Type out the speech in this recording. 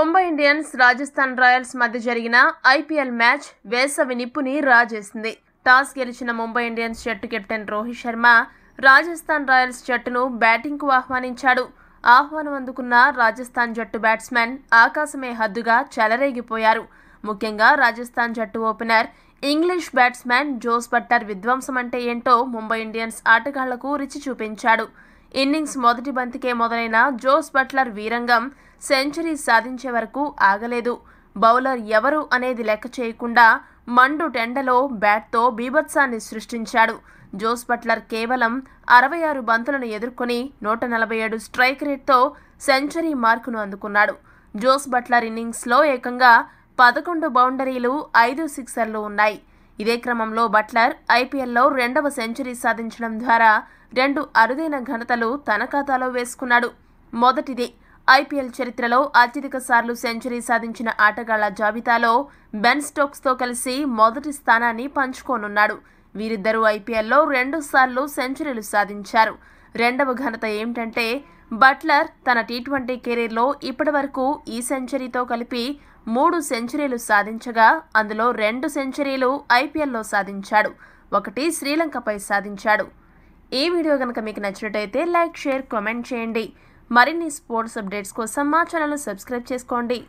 Mumbai Indians Rajasthan Royals మధ్య జరిగిన IPL match వేసవి నిప్పుని రాజేసింది టాస్ గెలిచిన ముంబై ఇండియన్స్ జట్టు కెప్టెన్ రోహిత్ శర్మ రాజస్థాన్ రాయల్స్ జట్టును బ్యాటింగ్కు ఆహ్వానించాడు ఆహ్వానం అందుకున్న రాజస్థాన్ జట్టు బ్యాట్స్మెన్ ఆకాశమే హద్దుగా చెలరేగిపోయారు ముఖ్యంగా రాజస్థాన్ జట్టు opener English batsmen Jos Buttler విధ్వంసం అంటే ఏంటో ముంబై ఇండియన్స్ ఆటగాళ్లకు రుచి చూపించాడు ఇన్నింగ్స్ మొదటి బంతికే మొదలైన జోస్ బట్లర్ వీరంగం సెంచరీ సాధించే వరకు ఆగలేదు బౌలర్ ఎవరు అనేది లెక్క చేయకుండా మండు టెండలో బ్యాట్తో బీభత్సాన్ని సృష్టించాడు జోస్ బట్లర్ కేవలం అరవై ఆరు బంతులను ఎదుర్కొని నూట నలభై ఏడు స్ట్రైక్ రేట్తో సెంచరీ మార్కును అందుకున్నాడు జోస్ బట్లర్ ఇన్నింగ్స్లో ఏకంగా పదకొండు బౌండరీలు ఐదు సిక్సర్లు ఉన్నాయి ఇదే క్రమంలో బట్లర్ ఐపీఎల్లో రెండవ సెంచరీ సాధించడం ద్వారా రెండు అరుదైన ఘనతలు తన ఖాతాలో వేసుకున్నాడు మొదటిది ఐపీఎల్ చరిత్రలో అత్యధిక సార్లు సెంచరీ సాధించిన ఆటగాళ్ల జాబితాలో బెన్ స్టోక్స్తో కలిసి మొదటి స్థానాన్ని పంచుకోనున్నాడు వీరిద్దరూ ఐపీఎల్లో సార్లు సెంచరీలు సాధించారు రెండవ ఘనత ఏమిటంటే బట్లర్ తన టీ ట్వంటీ కెరీర్లో ఇప్పటివరకు ఈ సెంచరీతో కలిపి మూడు సెంచరీలు సాధించగా అందులో రెండు సెంచరీలు ఐపీఎల్లో సాధించాడు ఒకటి శ్రీలంకపై సాధించాడు ఈ వీడియో కనుక మీకు నచ్చినట్టయితే లైక్ షేర్ కామెంట్ చేయండి మరిన్ని స్పోర్ట్స్ అప్డేట్స్ కోసం మా ఛానల్ను సబ్స్క్రైబ్ చేసుకోండి